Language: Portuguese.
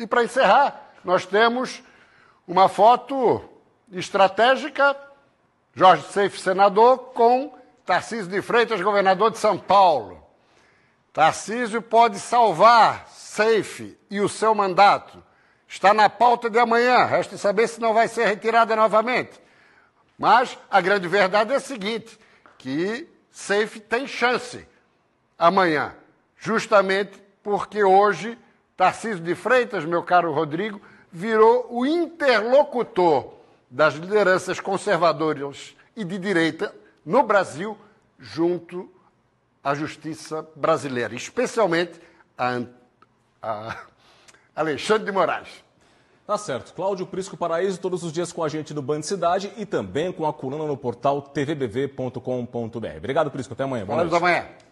E para encerrar, nós temos uma foto estratégica, Jorge Seif, senador, com Tarcísio de Freitas, governador de São Paulo. Tarcísio pode salvar Seif e o seu mandato. Está na pauta de amanhã, resta saber se não vai ser retirada novamente. Mas a grande verdade é a seguinte, que Seif tem chance amanhã, justamente porque hoje Tarcísio de Freitas, meu caro Rodrigo, virou o interlocutor das lideranças conservadoras e de direita no Brasil junto à justiça brasileira, especialmente a, a Alexandre de Moraes. Tá certo. Cláudio Prisco Paraíso, todos os dias com a gente do Band Cidade e também com a coluna no portal tvbv.com.br. Obrigado, Prisco. Até amanhã. Boa amanhã.